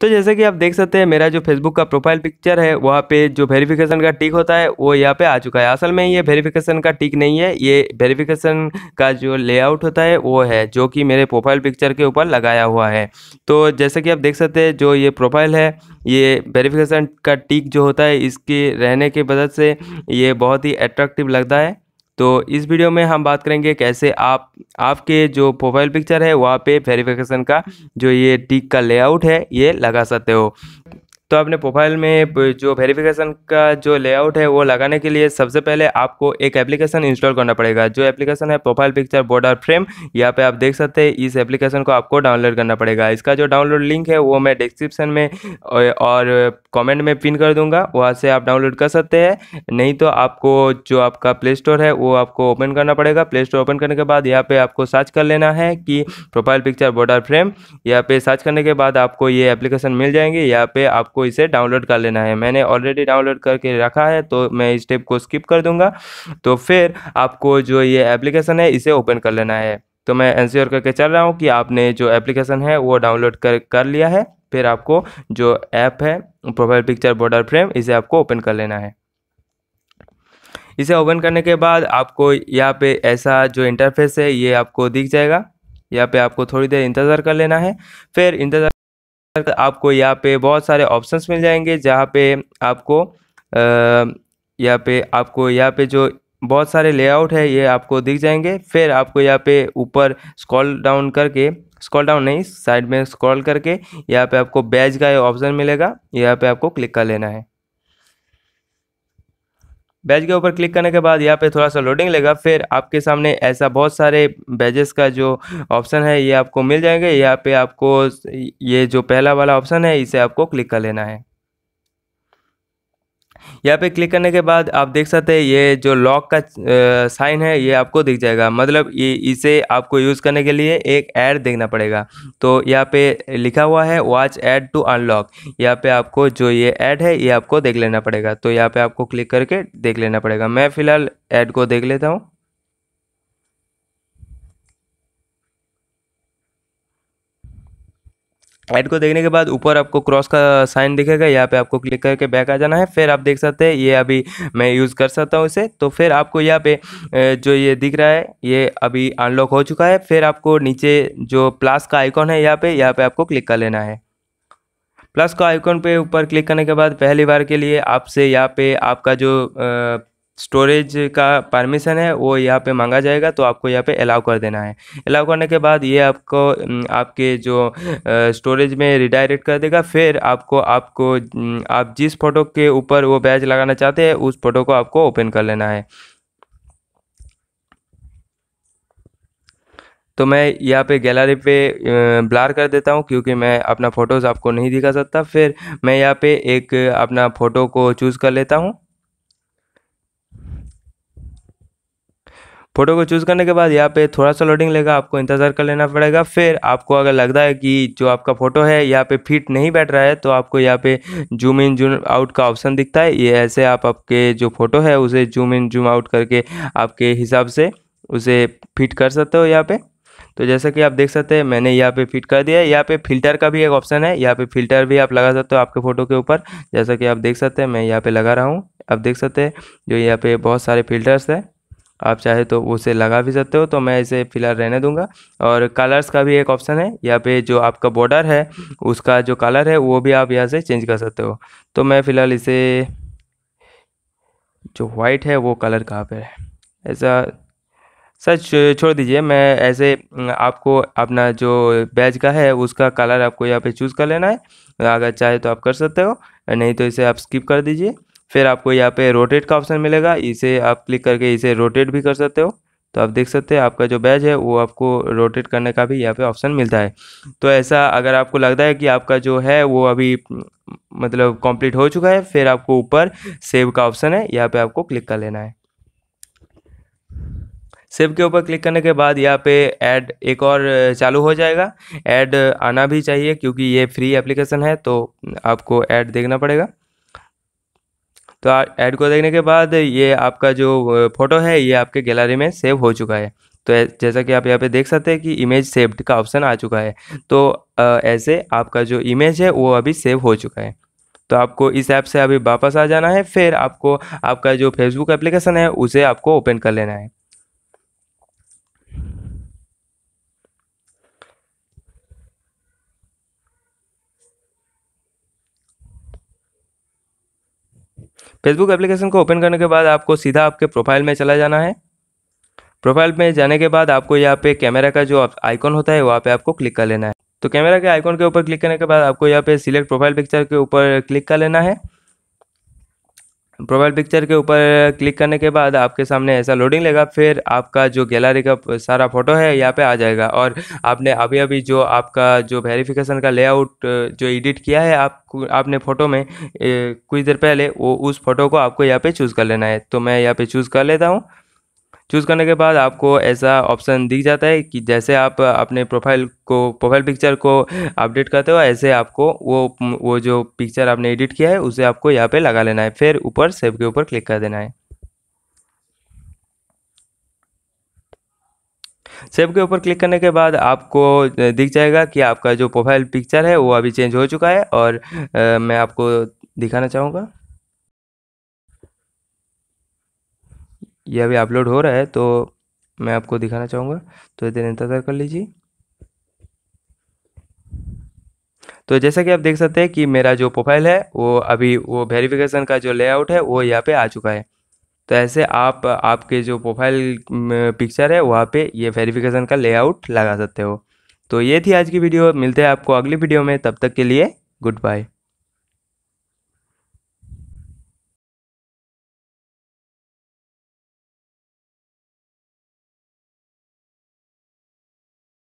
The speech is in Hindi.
तो जैसे कि आप देख सकते हैं मेरा जो फेसबुक का प्रोफाइल पिक्चर है वहाँ पे जो वेरिफिकेशन का टिक होता है वो यहाँ पे आ चुका है असल में ये वेरिफिकेशन का टिक नहीं है ये वेरिफिकेशन का जो लेआउट होता है वो है जो कि मेरे प्रोफाइल पिक्चर के ऊपर लगाया हुआ है तो जैसे कि आप देख सकते हैं जो ये प्रोफाइल है ये वेरीफिकेशन का टिक जो होता है इसके रहने की मदद से ये बहुत ही अट्रैक्टिव लगता है तो इस वीडियो में हम बात करेंगे कैसे आप आपके जो प्रोफाइल पिक्चर है वहाँ पे वेरिफिकेशन का जो ये टिक का लेआउट है ये लगा सकते हो तो अपने प्रोफाइल में जो वेरिफिकेशन का जो लेआउट है वो लगाने के लिए सबसे पहले आपको एक एप्लीकेशन इंस्टॉल करना पड़ेगा जो एप्लीकेशन है प्रोफाइल पिक्चर बॉर्डर फ्रेम यहाँ पे आप देख सकते हैं इस एप्लीकेशन को आपको डाउनलोड करना पड़ेगा इसका जो डाउनलोड लिंक है वो मैं डिस्क्रिप्शन में और कॉमेंट में पिन कर दूंगा वहाँ से आप डाउनलोड कर सकते हैं नहीं तो आपको जो आपका प्ले स्टोर है वो आपको ओपन करना पड़ेगा प्ले स्टोर ओपन करने के बाद यहाँ पर आपको सर्च कर लेना है कि प्रोफाइल पिक्चर बॉर्डर फ्रेम यहाँ पर सर्च करने के बाद आपको ये एप्लीकेशन मिल जाएंगे यहाँ पर आपको आपको इसे डाउनलोड कर लेना है मैंने ऑलरेडी डाउनलोड करके रखा है तो मैं इस स्टेप को स्किप कर दूंगा तो फिर आपको जो ये एप्लीकेशन है इसे ओपन कर लेना है तो मैं एनश्योर करके चल रहा हूँ कि आपने जो एप्लीकेशन है वो डाउनलोड कर कर लिया है फिर आपको जो ऐप है प्रोफाइल पिक्चर बॉर्डर फ्रेम इसे आपको ओपन कर लेना है इसे ओपन करने के बाद आपको यहाँ पे ऐसा जो इंटरफेस है ये आपको दिख जाएगा यहाँ पे आपको थोड़ी देर इंतज़ार कर लेना है फिर इंतज़ार आपको यहाँ पे बहुत सारे ऑप्शंस मिल जाएंगे जहाँ पे आपको यहाँ पे आपको यहाँ पे जो बहुत सारे लेआउट है ये आपको दिख जाएंगे फिर आपको यहाँ पे ऊपर स्क्रॉल डाउन करके स्क्रॉल डाउन नहीं साइड में स्क्रॉल करके यहाँ पे आपको बैज का ऑप्शन मिलेगा यहाँ पे आपको क्लिक कर लेना है बैज के ऊपर क्लिक करने के बाद यहाँ पे थोड़ा सा लोडिंग लेगा फिर आपके सामने ऐसा बहुत सारे बैजेस का जो ऑप्शन है ये आपको मिल जाएंगे यहाँ पे आपको ये जो पहला वाला ऑप्शन है इसे आपको क्लिक कर लेना है यहाँ पे क्लिक करने के बाद आप देख सकते हैं ये जो लॉक का साइन है ये आपको दिख जाएगा मतलब ये इसे आपको यूज़ करने के लिए एक ऐड देखना पड़ेगा तो यहाँ पे लिखा हुआ है वॉच ऐड टू अनलॉक यहाँ पे आपको जो ये ऐड है ये आपको देख लेना पड़ेगा तो यहाँ पे आपको क्लिक करके देख लेना पड़ेगा मैं फ़िलहाल ऐड को देख लेता हूँ ऐड को देखने के बाद ऊपर आपको क्रॉस का साइन दिखेगा यहाँ पे आपको क्लिक करके बैक आ जाना है फिर आप देख सकते हैं ये अभी मैं यूज़ कर सकता हूँ इसे तो फिर आपको यहाँ पे जो ये दिख रहा है ये अभी अनलॉक हो चुका है फिर आपको नीचे जो प्लस का आइकॉन है यहाँ पे यहाँ पे आपको क्लिक कर लेना है प्लस का आइकॉन पे ऊपर क्लिक करने के बाद पहली बार के लिए आपसे यहाँ पे आपका जो स्टोरेज का परमिशन है वो यहाँ पे मांगा जाएगा तो आपको यहाँ पे अलाउ कर देना है अलाउ करने के बाद ये आपको आपके जो स्टोरेज में रिडायरेक्ट कर देगा फिर आपको आपको आप जिस फ़ोटो के ऊपर वो बैच लगाना चाहते हैं उस फ़ोटो को आपको ओपन कर लेना है तो मैं यहाँ पे गैलरी पे ब्लार कर देता हूँ क्योंकि मैं अपना फ़ोटोज़ आपको नहीं दिखा सकता फिर मैं यहाँ पे एक अपना फ़ोटो को चूज़ कर लेता हूँ फोटो को चूज़ करने के बाद यहाँ पे थोड़ा सा लोडिंग लेगा आपको इंतज़ार कर लेना पड़ेगा फिर आपको अगर लगता है कि जो आपका फ़ोटो है यहाँ पे फिट नहीं बैठ रहा है तो आपको यहाँ पे जूम इन जूम आउट का ऑप्शन दिखता है ये ऐसे आप आपके जो फ़ोटो है उसे जूम इन जूम आउट करके आपके हिसाब से उसे फिट कर सकते हो यहाँ पर तो जैसा कि आप देख सकते हैं मैंने यहाँ पे फिट कर दिया है यहाँ पे फिल्टर का भी एक ऑप्शन है यहाँ पे फिल्टर भी आप लगा सकते हो आपके फ़ोटो के ऊपर जैसा कि आप देख सकते हैं मैं यहाँ पे लगा रहा हूँ आप देख सकते हैं जो यहाँ पे बहुत सारे फिल्टर्स हैं आप चाहे तो उसे लगा भी सकते हो तो मैं इसे फ़िलहाल रहने दूंगा और कलर्स का भी एक ऑप्शन है यहाँ पे जो आपका बॉर्डर है उसका जो कलर है वो भी आप यहाँ से चेंज कर सकते हो तो मैं फ़िलहाल इसे जो वाइट है वो कलर कहाँ पर है ऐसा सर छोड़ दीजिए मैं ऐसे आपको अपना जो बैज का है उसका कलर आपको यहाँ पे चूज़ कर लेना है अगर चाहे तो आप कर सकते हो नहीं तो इसे आप स्किप कर दीजिए फिर आपको यहाँ पे रोटेट का ऑप्शन मिलेगा इसे आप क्लिक करके इसे रोटेट भी कर सकते हो तो आप देख सकते हैं आपका जो बैज है वो आपको रोटेट करने का भी यहाँ पे ऑप्शन मिलता है तो ऐसा अगर आपको लगता है कि आपका जो है वो अभी मतलब कंप्लीट हो चुका है फिर आपको ऊपर सेव का ऑप्शन है यहाँ पे आपको क्लिक कर लेना है सेव के ऊपर क्लिक करने के बाद यहाँ पे ऐड एक और चालू हो जाएगा ऐड आना भी चाहिए क्योंकि ये फ्री एप्लीकेशन है तो आपको ऐड देखना पड़ेगा तो ऐड को देखने के बाद ये आपका जो फ़ोटो है ये आपके गैलरी में सेव हो चुका है तो जैसा कि आप यहाँ पे देख सकते हैं कि इमेज सेव्ड का ऑप्शन आ चुका है तो ऐसे आपका जो इमेज है वो अभी सेव हो चुका है तो आपको इस ऐप से अभी वापस आ जाना है फिर आपको आपका जो फेसबुक एप्लीकेशन है उसे आपको ओपन कर लेना है फेसबुक एप्लीकेशन को ओपन करने के बाद आपको सीधा आपके प्रोफाइल में चला जाना है प्रोफाइल में जाने के बाद आपको यहाँ पे कैमरा का जो आइकॉन होता है वहाँ पे आपको क्लिक कर लेना है तो कैमरा के आइकॉन के ऊपर क्लिक करने के बाद आपको यहाँ पे सिलेक्ट प्रोफाइल पिक्चर के ऊपर क्लिक कर लेना है प्रोफाइल पिक्चर के ऊपर क्लिक करने के बाद आपके सामने ऐसा लोडिंग लेगा फिर आपका जो गैलरी का सारा फोटो है यहाँ पे आ जाएगा और आपने अभी अभी जो आपका जो वेरिफिकेशन का लेआउट जो एडिट किया है आप आपने फ़ोटो में कुछ देर पहले वो उस फोटो को आपको यहाँ पे चूज़ कर लेना है तो मैं यहाँ पे चूज़ कर लेता हूँ चूज़ करने के बाद आपको ऐसा ऑप्शन दिख जाता है कि जैसे आप अपने प्रोफाइल को प्रोफाइल पिक्चर को अपडेट करते हो ऐसे आपको वो वो जो पिक्चर आपने एडिट किया है उसे आपको यहाँ पे लगा लेना है फिर ऊपर सेव के ऊपर क्लिक कर देना है सेव के ऊपर क्लिक करने के बाद आपको दिख जाएगा कि आपका जो प्रोफाइल पिक्चर है वो अभी चेंज हो चुका है और आ, मैं आपको दिखाना चाहूँगा ये अभी अपलोड हो रहा है तो मैं आपको दिखाना चाहूँगा तो इधर इंतज़ार कर लीजिए तो जैसा कि आप देख सकते हैं कि मेरा जो प्रोफाइल है वो अभी वो वेरिफिकेशन का जो लेआउट है वो यहाँ पे आ चुका है तो ऐसे आप आपके जो प्रोफाइल पिक्चर है वहाँ पे ये वेरिफिकेशन का लेआउट लगा सकते हो तो ये थी आज की वीडियो मिलते हैं आपको अगली वीडियो में तब तक के लिए गुड बाय